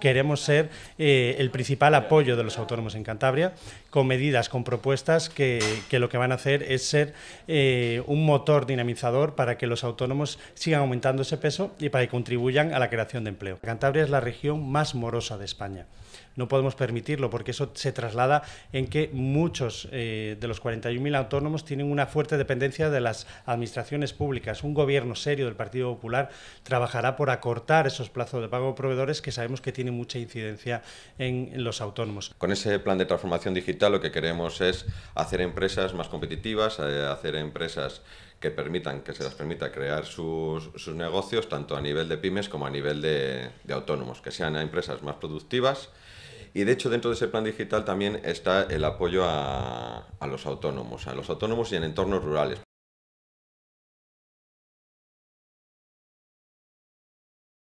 queremos ser eh, el principal apoyo de los autónomos en Cantabria, con medidas, con propuestas que, lo que van a hacer es ser eh, un motor dinamizador para que los autónomos sigan aumentando ese peso y para que contribuyan a la creación de empleo. Cantabria es la región más morosa de España. No podemos permitirlo porque eso se traslada en que muchos eh, de los 41.000 autónomos tienen una fuerte dependencia de las administraciones públicas. Un gobierno serio del Partido Popular trabajará por acortar esos plazos de pago de proveedores que sabemos que tiene mucha incidencia en los autónomos. Con ese plan de transformación digital lo que queremos es hacer empresas más competitivas, eh, hacer empresas que permitan, que se las permita crear sus, negocios tanto a nivel de pymes como a nivel de, autónomos, que sean empresas más productivas y de hecho dentro de ese plan digital también está el apoyo a, los autónomos, a los autónomos y en entornos rurales.